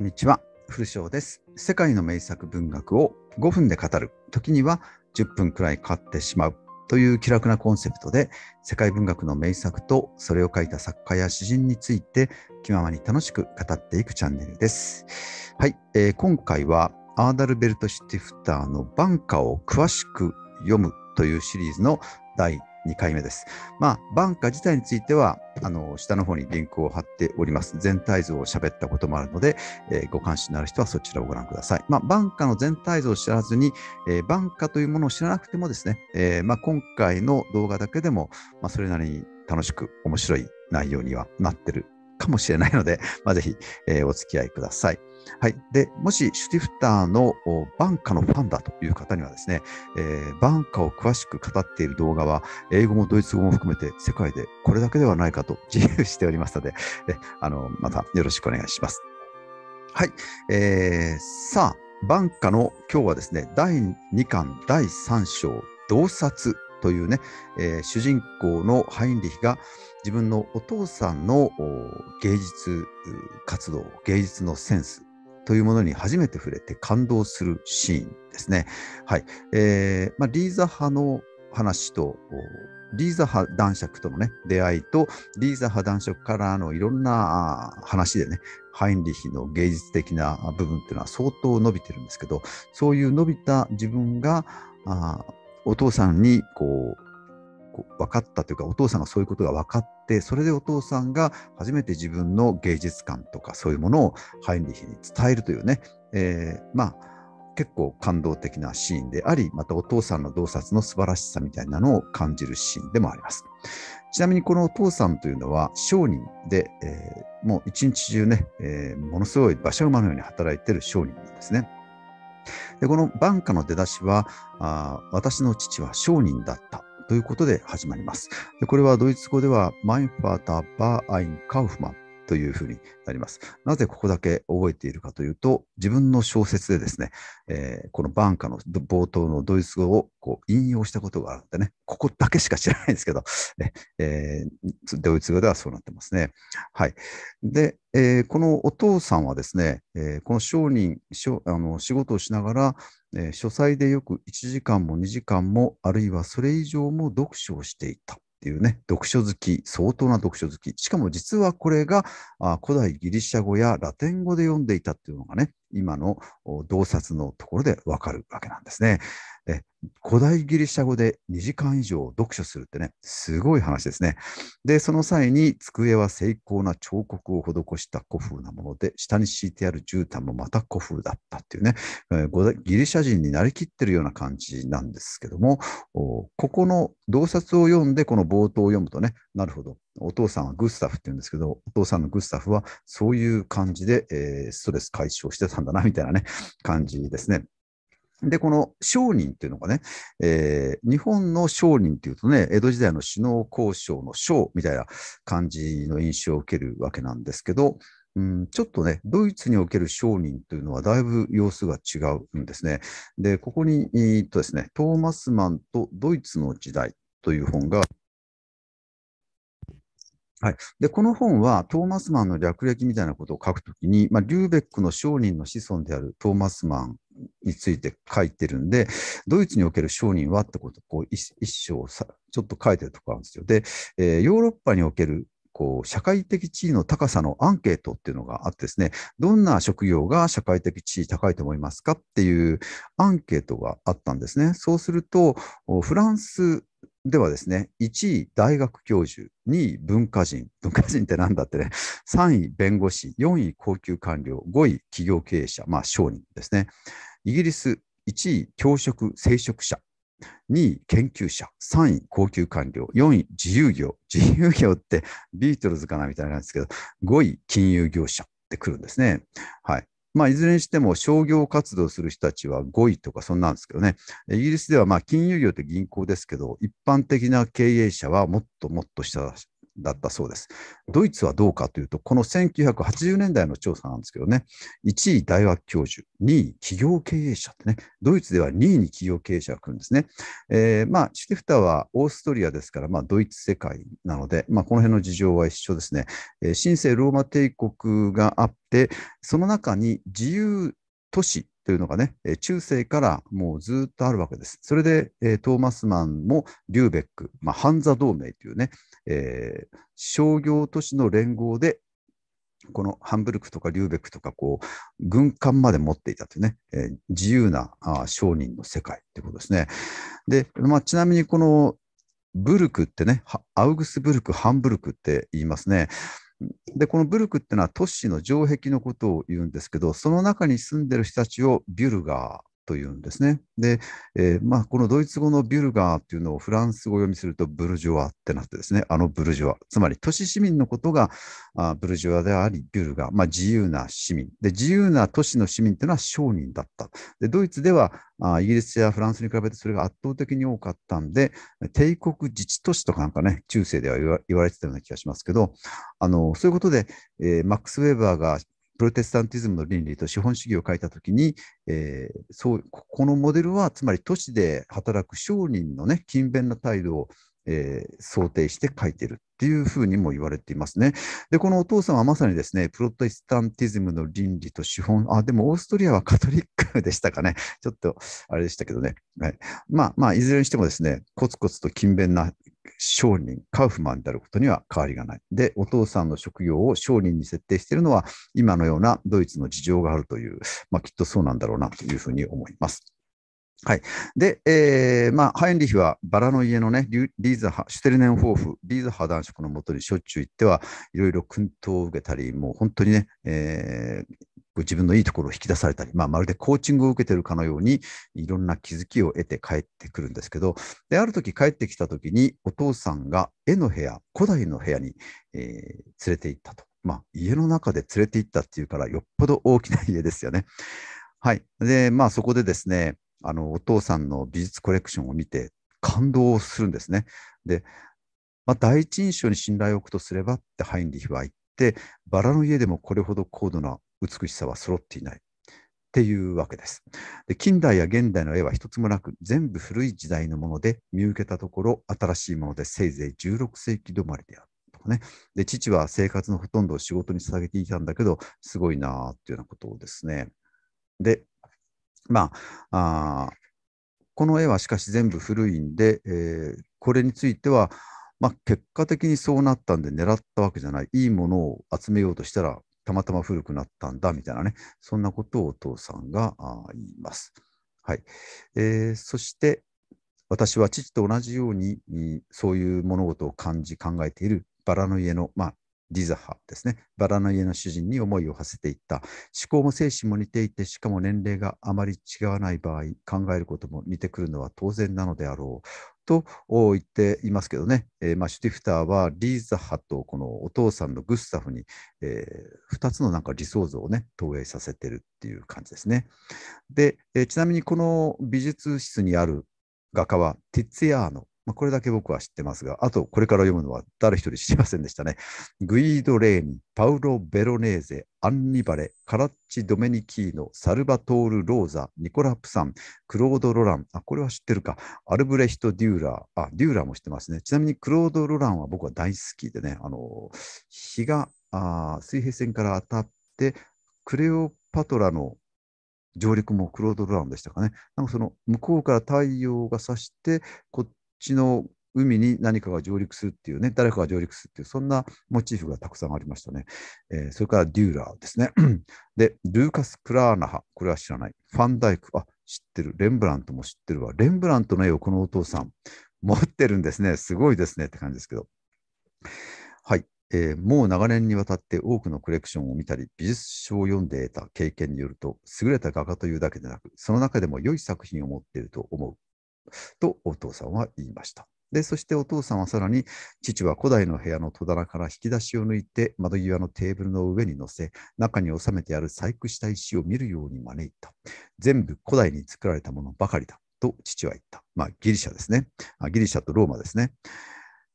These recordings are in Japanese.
こんにちは、古翔です。世界の名作文学を5分で語る、時には10分くらいかかってしまうという気楽なコンセプトで、世界文学の名作とそれを書いた作家や詩人について気ままに楽しく語っていくチャンネルです。はい、えー、今回はアーダルベルト・シティフターの「バ晩歌を詳しく読む」というシリーズの第2回目です。まあ、バンカ自体については、あの、下の方にリンクを貼っております。全体像を喋ったこともあるので、えー、ご関心のある人はそちらをご覧ください。まあ、バンカの全体像を知らずに、えー、バンカというものを知らなくてもですね、えー、まあ、今回の動画だけでも、まあ、それなりに楽しく面白い内容にはなってるかもしれないので、まあ、ぜひ、えー、お付き合いください。はい。で、もしシュティフターのバンカのファンだという方にはですね、えー、バンカを詳しく語っている動画は、英語もドイツ語も含めて世界でこれだけではないかと自由しておりますので、えあの、またよろしくお願いします。はい。えー、さあ、バンカの今日はですね、第2巻、第3章、洞察というね、えー、主人公のハインリヒが自分のお父さんの芸術活動、芸術のセンスというものに初めて触れて感動するシーンですね。はいえーまあ、リーザ派の話とリーザ派男爵との、ね、出会いと、リーザ派男爵からのいろんな話でね、ハインリヒの芸術的な部分っていうのは相当伸びてるんですけど、そういう伸びた自分が、あお父さんにこう、こう分かったというか、お父さんがそういうことが分かっってそれでお父さんが初めて自分の芸術感とかそういうものをハインリヒに伝えるというね、えー、まあ結構感動的なシーンであり、またお父さんの洞察の素晴らしさみたいなのを感じるシーンでもあります。ちなみにこのお父さんというのは商人で、えー、もう一日中ね、えー、ものすごい馬車馬のように働いている商人なんですね。でこの晩夏の出だしはあ、私の父は商人だった。ということで始まります。これはドイツ語ではマインファーター・バー・アイン・カウフマンというふうになります。なぜここだけ覚えているかというと、自分の小説でですね、えー、このバンカの冒頭のドイツ語をこう引用したことがあるんでね、ここだけしか知らないんですけど、えー、ドイツ語ではそうなってますね。はい。で、えー、このお父さんはですね、えこの商人あの、仕事をしながら、え書斎でよく1時間も2時間も、あるいはそれ以上も読書をしていた。っていうね、読書好き、相当な読書好き。しかも実はこれが古代ギリシャ語やラテン語で読んでいたっていうのがね、今の洞察のところでわかるわけなんですね。え古代ギリシャ語で2時間以上読書するってね、すごい話ですね。で、その際に机は精巧な彫刻を施した古風なもので、下に敷いてある絨毯もまた古風だったっていうね、えー、ギリシャ人になりきってるような感じなんですけども、ここの洞察を読んで、この冒頭を読むとね、なるほど、お父さんはグスタフって言うんですけど、お父さんのグスタフはそういう感じで、えー、ストレス解消してたんだなみたいなね、感じですね。で、この商人っていうのがね、えー、日本の商人っていうとね、江戸時代の首脳交渉の商みたいな感じの印象を受けるわけなんですけど、うん、ちょっとね、ドイツにおける商人というのはだいぶ様子が違うんですね。で、ここに、えっとですね、トーマスマンとドイツの時代という本がはい、でこの本はトーマスマンの略歴みたいなことを書くときに、まあ、リューベックの商人の子孫であるトーマスマンについて書いてるんで、ドイツにおける商人はってことこう一章さちょっと書いてるとこあるんですよ。で、えー、ヨーロッパにおけるこう社会的地位の高さのアンケートっていうのがあってですね、どんな職業が社会的地位高いと思いますかっていうアンケートがあったんですね。そうすると、フランスではですね、1位大学教授、2位文化人、文化人ってなんだってね、3位弁護士、4位高級官僚、5位企業経営者、まあ商人ですね。イギリス1位、教職・聖職者。2位、研究者。3位、高級官僚。4位、自由業。自由業ってビートルズかなみたいなんですけど、5位、金融業者ってくるんですね。はい。まあ、いずれにしても商業活動する人たちは5位とかそんなんですけどね、イギリスではまあ金融業って銀行ですけど、一般的な経営者はもっともっと下だし、だったそうです。ドイツはどうかというと、この1980年代の調査なんですけどね、1位大学教授、2位企業経営者ってね、ドイツでは2位に企業経営者が来るんですね。えー、まあ、シュテフターはオーストリアですから、まあ、ドイツ世界なので、まあ、この辺の事情は一緒ですね。えー、新ローマ帝国があって、その中に自由都市というのがね、中世からもうずっとあるわけです。それで、トーマスマンもリューベック、まあ、ハンザ同盟というね、えー、商業都市の連合で、このハンブルクとかリューベックとかこう軍艦まで持っていたというね、えー、自由なあ商人の世界ということですね。で、まあ、ちなみにこのブルクってね、アウグスブルク、ハンブルクって言いますね。で、このブルクっていうのは都市の城壁のことを言うんですけど、その中に住んでる人たちをビュルガというんですね。で、えー、まあ、このドイツ語のビュルガーっていうのをフランス語読みするとブルジョワってなってですね、あのブルジョワ、つまり都市市民のことがあブルジョワであり、ビュルガー、まあ、自由な市民。で、自由な都市の市民というのは商人だった。で、ドイツではあイギリスやフランスに比べてそれが圧倒的に多かったんで、帝国自治都市とかなんかね、中世では言われてたような気がしますけど、あのそういうことで、えー、マックス・ウェーバーがプロテスタンティズムの倫理と資本主義を書いたときに、えー、そうこのモデルはつまり都市で働く商人の、ね、勤勉な態度をえー、想定して書いてるっていうふうにも言われていますね。で、このお父さんはまさにですね、プロテスタンティズムの倫理と資本、あ、でもオーストリアはカトリックでしたかね。ちょっとあれでしたけどね。はい、まあまあ、いずれにしてもですね、コツコツと勤勉な商人、カウフマンであることには変わりがない。で、お父さんの職業を商人に設定しているのは、今のようなドイツの事情があるという、まあ、きっとそうなんだろうなというふうに思います。はい。で、えー、まあ、ハインリヒはバラの家のね、リーザハ、シュテルネンーフ、リーザハ男爵のもとにしょっちゅう行っては、いろいろ薫陶を受けたり、もう本当にね、えー、自分のいいところを引き出されたり、まあ、まるでコーチングを受けてるかのように、いろんな気づきを得て帰ってくるんですけど、で、ある時帰ってきた時に、お父さんが絵の部屋、古代の部屋に、えー、連れて行ったと。まあ、家の中で連れて行ったっていうから、よっぽど大きな家ですよね。はい。で、まあ、そこでですね、あの、お父さんの美術コレクションを見て、感動をするんですね。で、まあ、第一印象に信頼を置くとすればってハインリヒは言って、バラの家でもこれほど高度な美しさは揃っていない。っていうわけですで。近代や現代の絵は一つもなく、全部古い時代のもので、見受けたところ、新しいものでせいぜい16世紀止まりである。とかね、で父は生活のほとんどを仕事に捧げていたんだけど、すごいなーっていうようなことをですね。で、まあ、あこの絵はしかし全部古いんで、えー、これについては、まあ、結果的にそうなったんで狙ったわけじゃない、いいものを集めようとしたらたまたま古くなったんだみたいなね、そんなことをお父さんが言います。はいえー、そして、私は父と同じようにそういう物事を感じ考えているバラの家の、まあ、リザハですね。バラの家の主人に思いを馳せていった。思考も精神も似ていて、しかも年齢があまり違わない場合、考えることも似てくるのは当然なのであろう。と言っていますけどね、えー、まあ、シュティフターはリーザ派とこのお父さんのグスタフに、えー、2つのなんか理想像をね投影させてるっていう感じですね。で、えー、ちなみにこの美術室にある画家はティツィアーノまあ、これだけ僕は知ってますが、あとこれから読むのは誰一人知りませんでしたね。グイード・レーニ、パウロ・ベロネーゼ、アンニバレ、カラッチ・ドメニキーノ、サルバトール・ローザ、ニコラ・プサン、クロード・ロラン、あ、これは知ってるか、アルブレヒト・デューラー、あ、デューラーも知ってますね。ちなみにクロード・ロランは僕は大好きでね、あの、日があ水平線から当たって、クレオパトラの上陸もクロード・ロランでしたかね。なんかその向こうから太陽が差して、こっちの海に何かが上陸するっていうね、誰かが上陸するっていう、そんなモチーフがたくさんありましたね。えー、それからデューラーですね。で、ルーカス・クラーナハ、これは知らない。ファンダイク、あ、知ってる。レンブラントも知ってるわ。レンブラントの絵をこのお父さん持ってるんですね。すごいですねって感じですけど。はい。えー、もう長年にわたって多くのコレクションを見たり、美術書を読んで得た経験によると、優れた画家というだけでなく、その中でも良い作品を持っていると思う。とお父さんは言いました。で、そしてお父さんはさらに、父は古代の部屋の戸棚から引き出しを抜いて、窓際のテーブルの上に乗せ、中に収めてある細工した石を見るように招いた。全部古代に作られたものばかりだ。と父は言った。まあ、ギリシャですね。ギリシャとローマですね。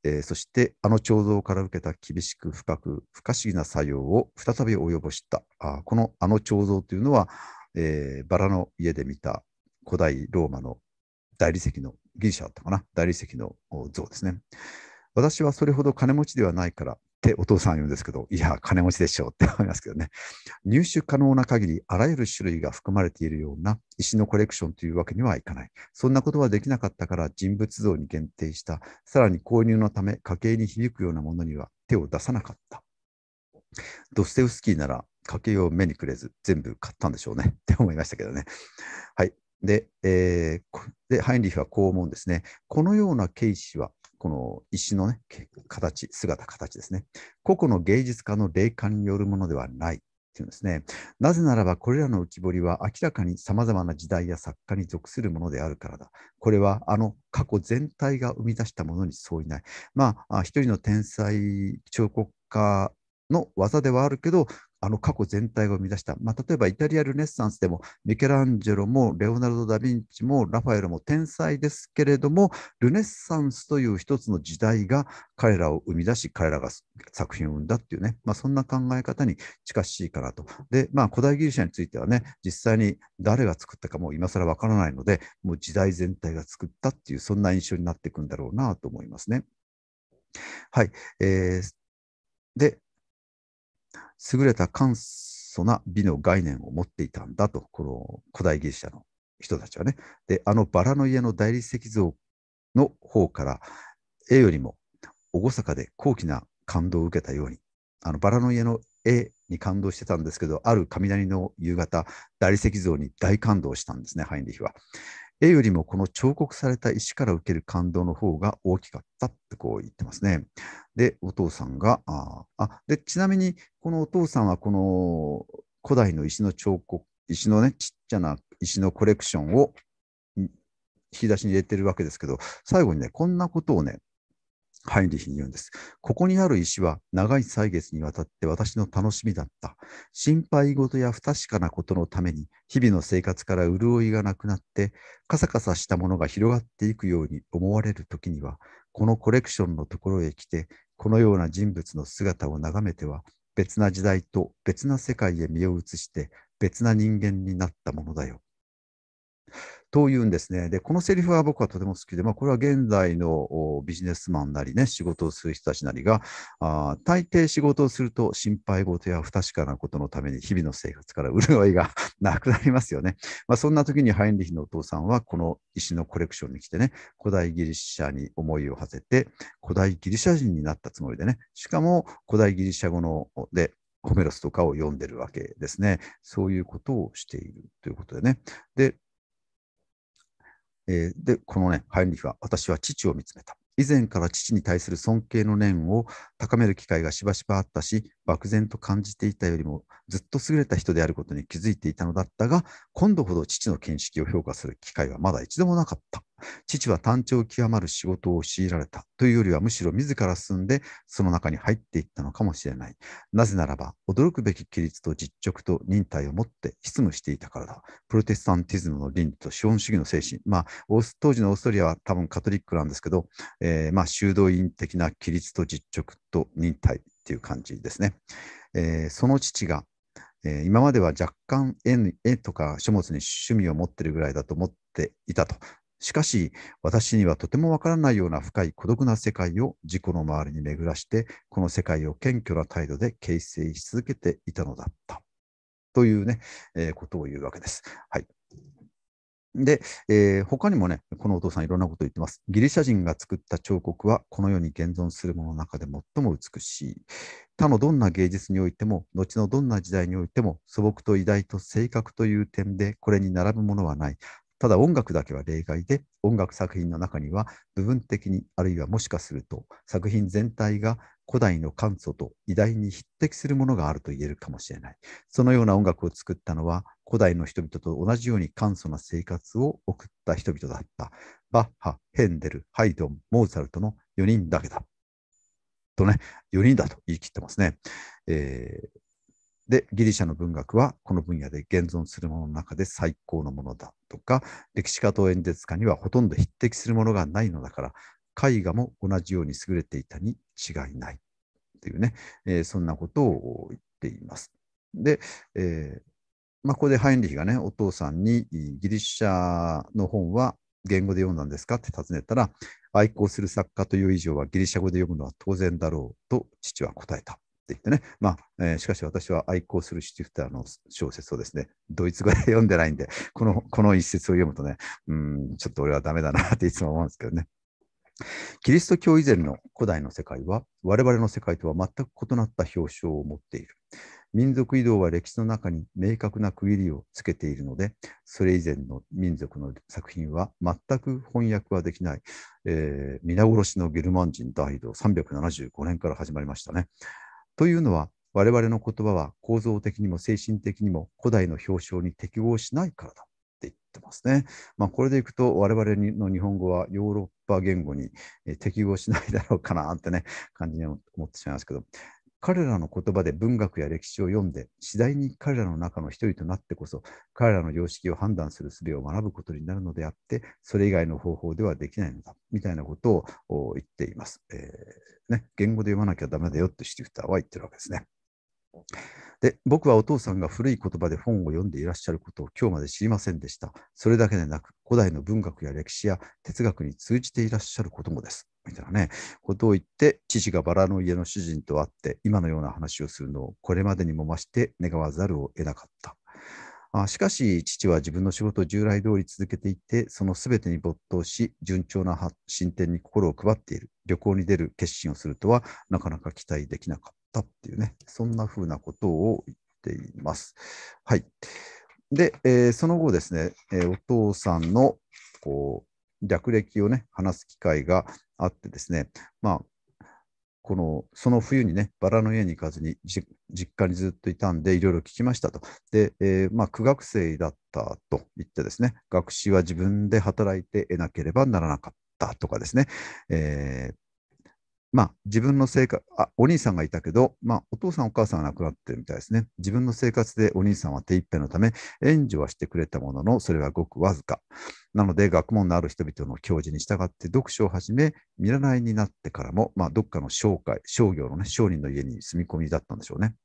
えー、そしてあの彫像から受けた厳しく深く不可思議な作用を再び及ぼしたあこのあの彫像というのは、えー、バラの家で見た古代ローマの大理石の、ギリシャだったかな、大理石の像ですね。私はそれほど金持ちではないからってお父さん言うんですけど、いや、金持ちでしょうって思いますけどね。入手可能な限り、あらゆる種類が含まれているような石のコレクションというわけにはいかない。そんなことはできなかったから人物像に限定した、さらに購入のため家計に響くようなものには手を出さなかった。ドステウスキーなら家計を目にくれず全部買ったんでしょうねって思いましたけどね。はい。で、えー、でハインリヒはこう思うんですね。このような形イは、この石の、ね、形、姿、形ですね。個々の芸術家の霊感によるものではない。っていうんですね、なぜならばこれらの浮き彫りは明らかにさまざまな時代や作家に属するものであるからだ。これはあの過去全体が生み出したものに相違ない。まあ一人の天才彫刻家の技ではあるけどあの過去全体を生み出した、まあ、例えばイタリア・ルネッサンスでもミケランジェロもレオナルド・ダ・ヴィンチもラファエルも天才ですけれどもルネッサンスという一つの時代が彼らを生み出し彼らが作品を生んだっていうね、まあ、そんな考え方に近しいかなとで、まあ、古代ギリシャについてはね実際に誰が作ったかもう今更わからないのでもう時代全体が作ったっていうそんな印象になっていくんだろうなと思いますね。はい、えーで、優れた簡素な美の概念を持っていたんだと、この古代ギリシャの人たちはね。で、あのバラの家の大理石像の方から、絵よりも厳かで高貴な感動を受けたように、あのバラの家の絵に感動してたんですけど、ある雷の夕方、大理石像に大感動したんですね、ハインリヒは。絵よりもこの彫刻された石から受ける感動の方が大きかったってこう言ってますね。で、お父さんが、ああでちなみに、このお父さんは、この古代の石の彫刻、石のね、ちっちゃな石のコレクションを引き出しに入れてるわけですけど、最後にね、こんなことをね、ハインリヒに言うんです。ここにある石は長い歳月にわたって私の楽しみだった。心配事や不確かなことのために、日々の生活から潤いがなくなって、カサカサしたものが広がっていくように思われる時には、このコレクションのところへ来て、このような人物の姿を眺めては、別な時代と別な世界へ身を移して、別な人間になったものだよ。というんですね。で、このセリフは僕はとても好きで、まあ、これは現代のビジネスマンなりね、仕事をする人たちなりが、あ大抵仕事をすると心配事や不確かなことのために日々の生活から潤いが なくなりますよね。まあ、そんな時にハインリヒのお父さんは、この石のコレクションに来てね、古代ギリシャに思いを馳せて、古代ギリシャ人になったつもりでね、しかも古代ギリシャ語ので、ホメロスとかを読んでるわけですね。そういうことをしているということでね。で、えー、で、このね、ハインリヒは、私は父を見つめた。以前から父に対する尊敬の念を高める機会がしばしばあったし、漠然と感じていたよりもずっと優れた人であることに気づいていたのだったが、今度ほど父の見識を評価する機会はまだ一度もなかった。父は単調極まる仕事を強いられたというよりはむしろ自ら進んでその中に入っていったのかもしれない。なぜならば驚くべき規律と実直と忍耐を持って執務していたからだ。プロテスタンティズムの倫理と資本主義の精神。まあ、当時のオーストリアは多分カトリックなんですけど、えー、まあ修道院的な規律と実直と忍耐っていう感じですね。えー、その父が、えー、今までは若干絵とか書物に趣味を持ってるぐらいだと思っていたと。しかし、私にはとてもわからないような深い孤独な世界を自己の周りに巡らして、この世界を謙虚な態度で形成し続けていたのだった。というね、えー、ことを言うわけです。はい。で、えー、他にもね、このお父さんいろんなこと言ってます。ギリシャ人が作った彫刻は、この世に現存するものの中で最も美しい。他のどんな芸術においても、後のどんな時代においても、素朴と偉大と性格という点で、これに並ぶものはない。ただ音楽だけは例外で、音楽作品の中には部分的に、あるいはもしかすると作品全体が古代の簡素と偉大に匹敵するものがあると言えるかもしれない。そのような音楽を作ったのは、古代の人々と同じように簡素な生活を送った人々だった。バッハ、ヘンデル、ハイドン、モーツァルトの4人だけだ。とね、4人だと言い切ってますね。えー、で、ギリシャの文学はこの分野で現存するものの中で最高のものだとか、歴史家と演説家にはほとんど匹敵するものがないのだから、絵画も同じように優れていたに違いないというね、えー、そんなことを言っています。で、えー、まあ、ここでハインリヒがね、お父さんにギリシャの本は言語で読んだんですかって尋ねたら、愛好する作家という以上はギリシャ語で読むのは当然だろうと父は答えた。って言ってね、まあえー、しかし私は愛好するシティフターの小説をですね、ドイツ語で読んでないんで、このこの一節を読むとね、うん、ちょっと俺はダメだなっていつも思うんですけどね、キリスト教以前の古代の世界は我々の世界とは全く異なった表象を持っている。民族移動は歴史の中に明確な区切りをつけているので、それ以前の民族の作品は全く翻訳はできない、えー、皆殺しのゲルマン人大移動375年から始まりましたね。というのは、我々の言葉は構造的にも精神的にも古代の表象に適合しないからだ。ってますね。まあ、これでいくと我々の日本語はヨーロッパ言語に適合しないだろうかなってね、感じに思ってしまいますけど、彼らの言葉で文学や歴史を読んで、次第に彼らの中の一人となってこそ、彼らの様式を判断する術を学ぶことになるのであって、それ以外の方法ではできないのだ、みたいなことを言っています。えー、ね、言語で読まなきゃダメだよってシュティフターは言ってるわけですね。で僕はお父さんが古い言葉で本を読んでいらっしゃることを今日まで知りませんでした。それだけでなく、古代の文学や歴史や哲学に通じていらっしゃることもです。みたいなね、ことを言って、父がバラの家の主人と会って、今のような話をするのをこれまでにも増して願わざるを得なかった。あしかし、父は自分の仕事を従来通り続けていて、その全てに没頭し、順調な進展に心を配っている。旅行に出る決心をするとはなかなか期待できなかっったっていうね、そんな風なことを言っています。はい。で、えー、その後ですね、えー、お父さんのこう略歴をね、話す機会があってですね、まあ、このその冬にね、バラの家に行かずに実家にずっといたんで、いろいろ聞きましたと。で、えー、まあ、苦学生だったと言ってですね、学士は自分で働いて得なければならなかったとかですね、えーまあ、自分の生活、あ、お兄さんがいたけど、まあ、お父さんお母さんが亡くなってるみたいですね。自分の生活でお兄さんは手一杯のため、援助はしてくれたものの、それはごくわずか。なので、学問のある人々の教授に従って読書を始め、見習いになってからも、まあ、どっかの商会、商業のね、商人の家に住み込みだったんでしょうね。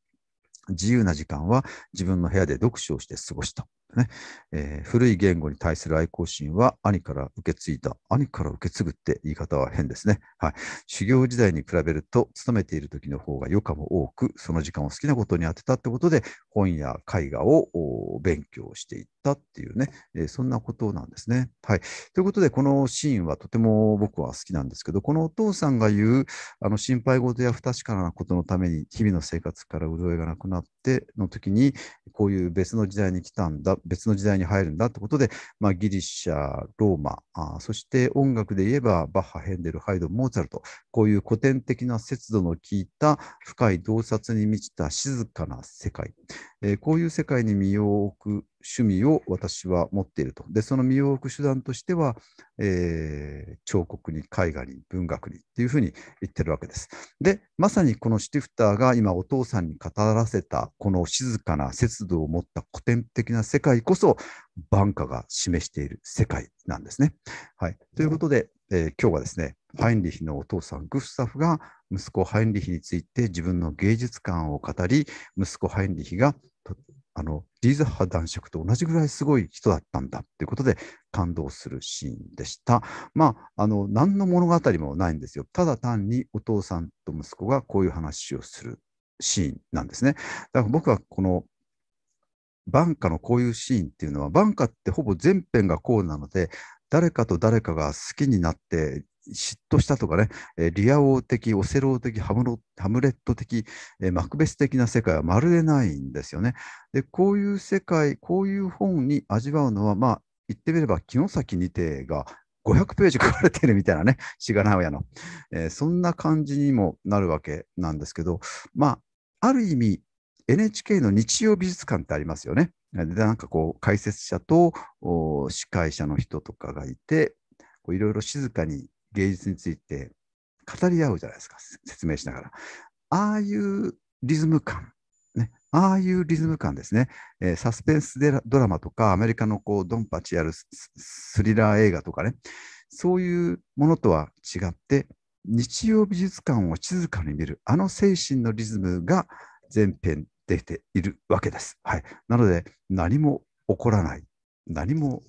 自由な時間は自分の部屋で読書をして過ごした。ねえー、古い言語に対する愛好心は兄から受け継いだ。兄から受け継ぐって言い方は変ですね。はい、修行時代に比べると、勤めている時の方が余暇も多く、その時間を好きなことに当てたってことで、本や絵画を勉強していったっていうね、えー、そんなことなんですね、はい。ということで、このシーンはとても僕は好きなんですけど、このお父さんが言うあの心配事や不確かなことのために、日々の生活から潤いがなくなっての時に、こういう別の時代に来たんだ。別の時代に入るんだってことで、まあ、ギリシャ、ローマあ、そして音楽で言えばバッハ、ヘンデル、ハイドン、モーツァルト、こういう古典的な節度の効いた深い洞察に満ちた静かな世界、えー、こういう世界に身を置く趣味を私は持っていると。で、その身を置く手段としては、えー、彫刻に絵画に文学にっていうふうに言ってるわけです。で、まさにこのシュティフターが今お父さんに語らせた、この静かな節度を持った古典的な世界こそ、ンカが示している世界なんですね。はい、ということで、えー、今日はですね、ハインリヒのお父さん、グフサフが息子ハインリヒについて自分の芸術観を語り、息子ハインリヒがあのリーズッハ男爵と同じぐらいすごい人だったんだっていうことで感動するシーンでした。まあ、あの何の物語もないんですよ。ただ単にお父さんと息子がこういう話をするシーンなんですね。だから僕はこのバンカのこういうシーンっていうのは、バンカってほぼ全編がこうなので、誰かと誰かが好きになって嫉妬したとかね、リア王的、オセロ王的、ハムレット的、マクベス的な世界はまるでないんですよね。で、こういう世界、こういう本に味わうのは、まあ、言ってみれば、城崎にてが500ページ書かれてるみたいなね、志賀直哉の、えー、そんな感じにもなるわけなんですけど、まあ、ある意味、NHK の日曜美術館ってありますよね。でなんかこう解説者と司会者の人とかがいて、いろいろ静かに芸術について語り合うじゃないですか、説明しながら。ああいうリズム感、ね、ああいうリズム感ですね、えー、サスペンスドラマとか、アメリカのこうドンパチやるスリラー映画とかね、そういうものとは違って、日曜美術館を静かに見る、あの精神のリズムが全編出ているわけです。はい、なので、何も起こらない、何も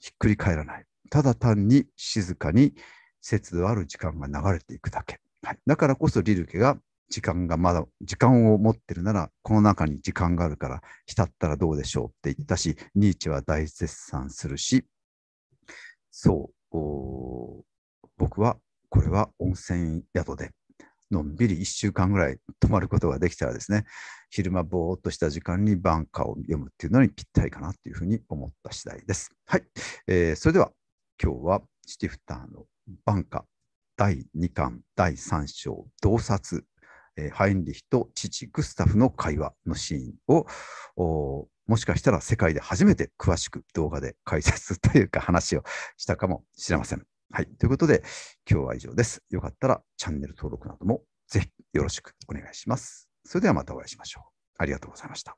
ひっくり返らない、ただ単に静かに節度ある時間が流れていくだけ。はい、だからこそリルケが時間がまだ、時間を持ってるなら、この中に時間があるから浸ったらどうでしょうって言ったし、ニーチェは大絶賛するし、そう、僕はこれは温泉宿で、のんびり1週間ぐらい泊まることができたらですね、昼間ぼーっとした時間にバンカーを読むっていうのにぴったりかなっていうふうに思った次第です。はい、えー、それでは今日はシティフターの晩夏第2巻第3章洞察、えー、ハインリヒと父グスタフの会話のシーンをもしかしたら世界で初めて詳しく動画で解説というか話をしたかもしれません。はい。ということで、今日は以上です。よかったらチャンネル登録などもぜひよろしくお願いします。それではまたお会いしましょう。ありがとうございました。